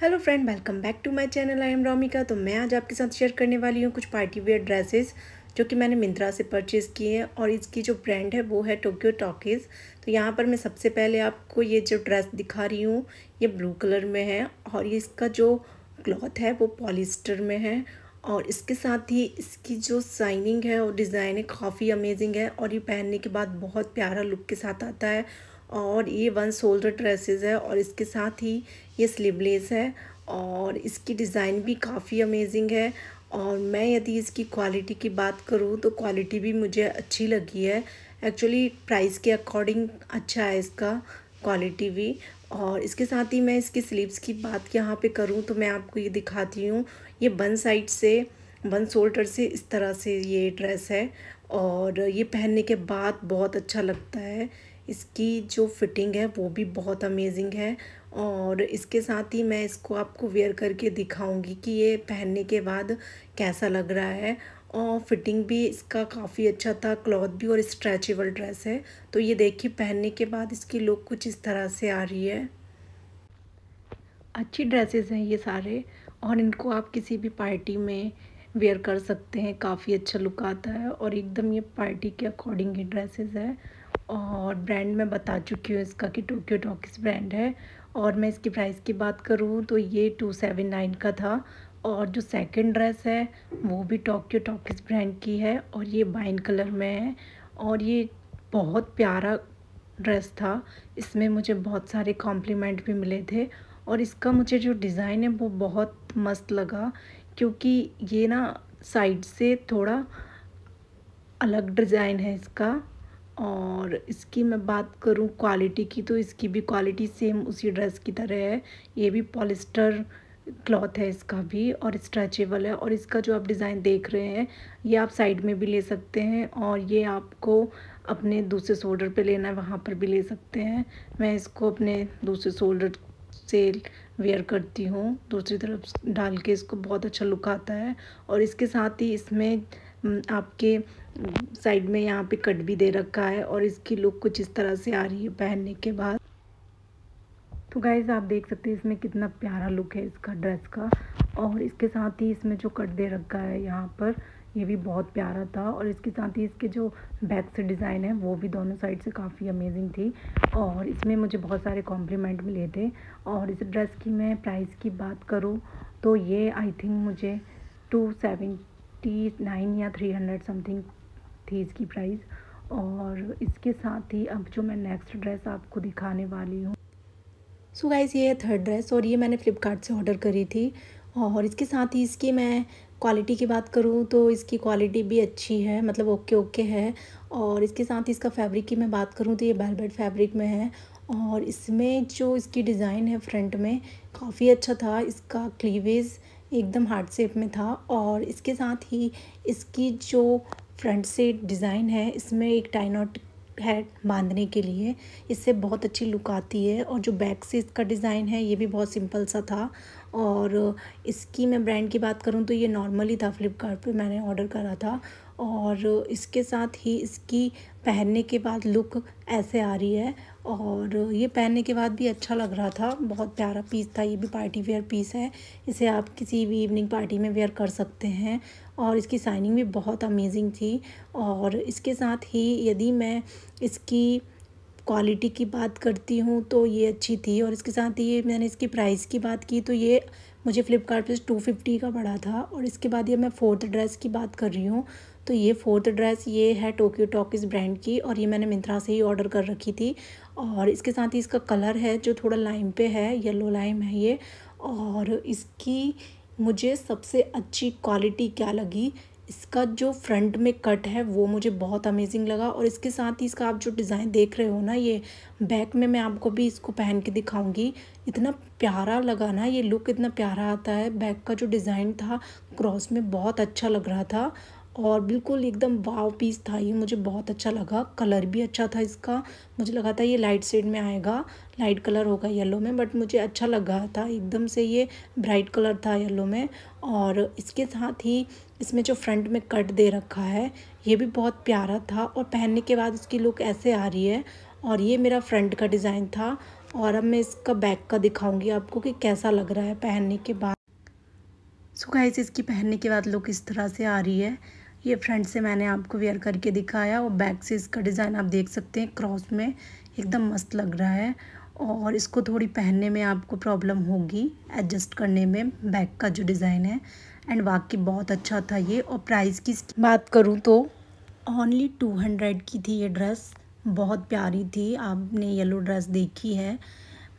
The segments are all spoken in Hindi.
hello friend welcome back to my channel I am Romika तो मैं आज आपके साथ शेयर करने वाली हूँ कुछ पार्टी वेयर ड्रेसेस जो कि मैंने मिंत्रा से परचेज़ किए हैं और इसकी जो ब्रांड है वो है टोक्यो टॉकीज़ तो यहाँ पर मैं सबसे पहले आपको ये जो ड्रेस दिखा रही हूँ ये ब्लू कलर में है और ये इसका जो क्लॉथ है वो पॉलिस्टर में है और इसके साथ ही इसकी जो साइनिंग है और डिज़ाइन है काफ़ी अमेजिंग है और ये पहनने के बाद बहुत प्यारा लुक के साथ आता है और ये वन शोल्डर ड्रेसेस है और इसके साथ ही ये स्लीवलेस है और इसकी डिज़ाइन भी काफ़ी अमेजिंग है और मैं यदि इसकी क्वालिटी की बात करूँ तो क्वालिटी भी मुझे अच्छी लगी है एक्चुअली प्राइस के अकॉर्डिंग अच्छा है इसका क्वालिटी भी और इसके साथ ही मैं इसकी स्लीव्स की बात यहाँ पे करूँ तो मैं आपको ये दिखाती हूँ ये बन साइड से वन शोल्डर से इस तरह से ये ड्रेस है और ये पहनने के बाद बहुत अच्छा लगता है इसकी जो फिटिंग है वो भी बहुत अमेजिंग है और इसके साथ ही मैं इसको आपको वेयर करके दिखाऊंगी कि ये पहनने के बाद कैसा लग रहा है और फिटिंग भी इसका काफ़ी अच्छा था क्लॉथ भी और स्ट्रेचेबल ड्रेस है तो ये देखिए पहनने के बाद इसकी लुक कुछ इस तरह से आ रही है अच्छी ड्रेसेस हैं ये सारे और इनको आप किसी भी पार्टी में वेयर कर सकते हैं काफ़ी अच्छा लुक आता है और एकदम ये पार्टी के अकॉर्डिंग ही ड्रेसेस है और ब्रांड मैं बता चुकी हूँ इसका कि टोक्यो टॉकिस ब्रांड है और मैं इसकी प्राइस की बात करूँ तो ये टू सेवन नाइन का था और जो सेकंड ड्रेस है वो भी टोक्यो टॉकिस ब्रांड की है और ये बाइन कलर में है और ये बहुत प्यारा ड्रेस था इसमें मुझे बहुत सारे कॉम्प्लीमेंट भी मिले थे और इसका मुझे जो डिज़ाइन है वो बहुत मस्त लगा क्योंकि ये ना साइड से थोड़ा अलग डिज़ाइन है इसका और इसकी मैं बात करूँ क्वालिटी की तो इसकी भी क्वालिटी सेम उसी ड्रेस की तरह है ये भी पॉलिस्टर क्लॉथ है इसका भी और स्ट्रेचेबल है और इसका जो आप डिज़ाइन देख रहे हैं ये आप साइड में भी ले सकते हैं और ये आपको अपने दूसरे शोल्डर पे लेना है वहाँ पर भी ले सकते हैं मैं इसको अपने दूसरे शोल्डर से वेयर करती हूँ दूसरी तरफ डाल के इसको बहुत अच्छा लुक आता है और इसके साथ ही इसमें आपके साइड में यहाँ पे कट भी दे रखा है और इसकी लुक कुछ इस तरह से आ रही है पहनने के बाद तो गाइज़ आप देख सकते हैं इसमें कितना प्यारा लुक है इसका ड्रेस का और इसके साथ ही इसमें जो कट दे रखा है यहाँ पर ये भी बहुत प्यारा था और इसके साथ ही इसके जो बैक से डिज़ाइन है वो भी दोनों साइड से काफ़ी अमेजिंग थी और इसमें मुझे बहुत सारे कॉम्प्लीमेंट मिले थे और इस ड्रेस की मैं प्राइस की बात करूँ तो ये आई थिंक मुझे टू सेवन थर्टी नाइन या थ्री हंड्रेड समथिंग थी इसकी प्राइस और इसके साथ ही अब जो मैं नेक्स्ट ड्रेस आपको दिखाने वाली हूँ सो गाइज ये है थर्ड ड्रेस और ये मैंने फ़्लिपकार्ट से ऑर्डर करी थी और इसके साथ ही इसकी मैं क्वालिटी की बात करूँ तो इसकी क्वालिटी भी अच्छी है मतलब ओके ओके है और इसके साथ ही इसका फैब्रिक की मैं बात करूँ तो ये बेलबेट फैब्रिक में है और इसमें जो इसकी डिज़ाइन है फ्रंट में काफ़ी अच्छा था इसका क्लीवेज़ एकदम हार्ड सेप में था और इसके साथ ही इसकी जो फ्रंट से डिज़ाइन है इसमें एक टाइनॉट है बांधने के लिए इससे बहुत अच्छी लुक आती है और जो बैक से इसका डिज़ाइन है ये भी बहुत सिंपल सा था और इसकी मैं ब्रांड की बात करूँ तो ये नॉर्मली था फ्लिपकार्ट मैंने ऑर्डर करा था और इसके साथ ही इसकी पहनने के बाद लुक ऐसे आ रही है और ये पहनने के बाद भी अच्छा लग रहा था बहुत प्यारा पीस था ये भी पार्टी वेयर पीस है इसे आप किसी भी इवनिंग पार्टी में वेयर कर सकते हैं और इसकी साइनिंग भी बहुत अमेजिंग थी और इसके साथ ही यदि मैं इसकी क्वालिटी की बात करती हूँ तो ये अच्छी थी और इसके साथ ही मैंने इसकी प्राइस की बात की तो ये मुझे फ़्लिपकार्ट टू फिफ्टी का पड़ा था और इसके बाद ये मैं फोर्थ ड्रेस की बात कर रही हूँ तो ये फोर्थ ड्रेस ये है टोक्यो इस ब्रांड की और ये मैंने मिंत्रा से ही ऑर्डर कर रखी थी और इसके साथ ही इसका कलर है जो थोड़ा लाइम पे है येलो लाइम है ये और इसकी मुझे सबसे अच्छी क्वालिटी क्या लगी इसका जो फ्रंट में कट है वो मुझे बहुत अमेजिंग लगा और इसके साथ ही इसका आप जो डिज़ाइन देख रहे हो ना ये बैक में मैं आपको भी इसको पहन के दिखाऊंगी इतना प्यारा लगा ना ये लुक इतना प्यारा आता है बैक का जो डिज़ाइन था क्रॉस में बहुत अच्छा लग रहा था और बिल्कुल एकदम वाव पीस था ये मुझे बहुत अच्छा लगा कलर भी अच्छा था इसका मुझे लगा था ये लाइट शेड में आएगा लाइट कलर होगा येलो में बट मुझे अच्छा लगा था एकदम से ये ब्राइट कलर था येलो में और इसके साथ ही इसमें जो फ्रंट में कट दे रखा है ये भी बहुत प्यारा था और पहनने के बाद इसकी लुक ऐसे आ रही है और ये मेरा फ्रंट का डिज़ाइन था और अब मैं इसका बैक का दिखाऊंगी आपको कि कैसा लग रहा है पहनने के बाद सो so गाइस इसकी पहनने के बाद लुक इस तरह से आ रही है ये फ्रंट से मैंने आपको वेयर करके दिखाया और बैक से इसका डिज़ाइन आप देख सकते हैं क्रॉस में एकदम मस्त लग रहा है और इसको थोड़ी पहनने में आपको प्रॉब्लम होगी एडजस्ट करने में बैक का जो डिज़ाइन है एंड वाकई बहुत अच्छा था ये और प्राइस की बात करूँ तो ओनली टू हंड्रेड की थी ये ड्रेस बहुत प्यारी थी आपने येलो ड्रेस देखी है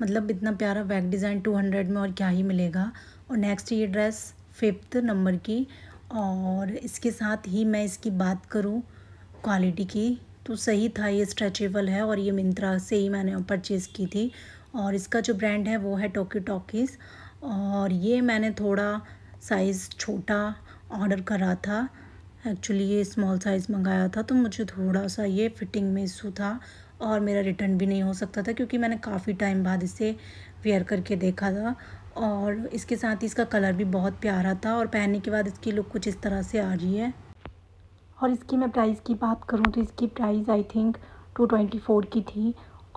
मतलब इतना प्यारा बैक डिज़ाइन टू हंड्रेड में और क्या ही मिलेगा और नेक्स्ट ये ड्रेस फिफ्थ नंबर की और इसके साथ ही मैं इसकी बात करूँ क्वालिटी की तो सही था ये स्ट्रेचेबल है और ये मिंत्रा से ही मैंने परचेज़ की थी और इसका जो ब्रांड है वो है टोकी टॉकीज़ और ये मैंने थोड़ा साइज़ छोटा ऑर्डर करा था एक्चुअली ये स्मॉल साइज़ मंगाया था तो मुझे थोड़ा सा ये फिटिंग में इशू था और मेरा रिटर्न भी नहीं हो सकता था क्योंकि मैंने काफ़ी टाइम बाद इसे वेयर करके देखा था और इसके साथ ही इसका कलर भी बहुत प्यारा था और पहनने के बाद इसकी लुक कुछ इस तरह से आ रही है और इसकी मैं प्राइस की बात करूँ तो इसकी price I think two twenty four की थी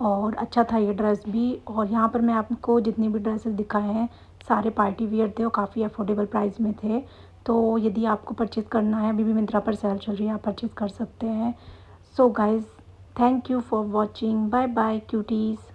और अच्छा था ये ड्रेस भी और यहाँ पर मैं आपको जितने भी ड्रेसेस दिखाए हैं सारे पार्टी वियर थे और काफ़ी अफोर्डेबल प्राइस में थे तो यदि आपको परचेज़ करना है अभी भी मिंत्रा पर सेल चल रही है आप परचेज़ कर सकते हैं so guys thank you for watching bye bye cuties